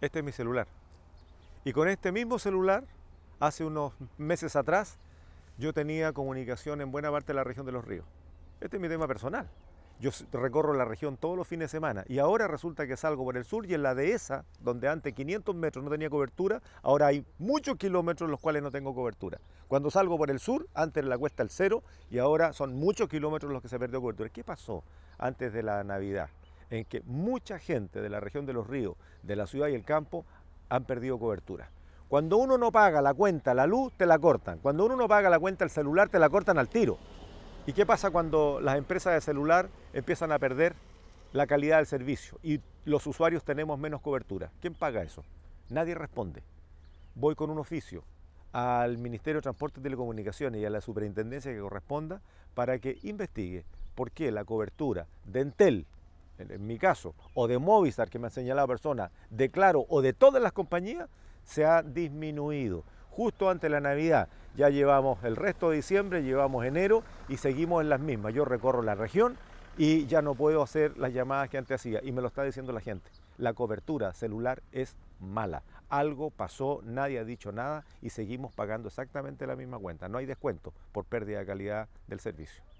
Este es mi celular. Y con este mismo celular, hace unos meses atrás, yo tenía comunicación en buena parte de la región de los ríos. Este es mi tema personal. Yo recorro la región todos los fines de semana y ahora resulta que salgo por el sur y en la dehesa, donde antes 500 metros no tenía cobertura, ahora hay muchos kilómetros los cuales no tengo cobertura. Cuando salgo por el sur, antes la cuesta el cero y ahora son muchos kilómetros los que se perdió cobertura. ¿Qué pasó antes de la Navidad? en que mucha gente de la región de los ríos, de la ciudad y el campo, han perdido cobertura. Cuando uno no paga la cuenta, la luz, te la cortan. Cuando uno no paga la cuenta, el celular, te la cortan al tiro. ¿Y qué pasa cuando las empresas de celular empiezan a perder la calidad del servicio y los usuarios tenemos menos cobertura? ¿Quién paga eso? Nadie responde. Voy con un oficio al Ministerio de Transporte y Telecomunicaciones y a la superintendencia que corresponda para que investigue por qué la cobertura de Entel en mi caso, o de Movistar, que me ha señalado persona, de Claro o de todas las compañías, se ha disminuido. Justo antes de la Navidad, ya llevamos el resto de diciembre, llevamos enero y seguimos en las mismas. Yo recorro la región y ya no puedo hacer las llamadas que antes hacía. Y me lo está diciendo la gente. La cobertura celular es mala. Algo pasó, nadie ha dicho nada y seguimos pagando exactamente la misma cuenta. No hay descuento por pérdida de calidad del servicio.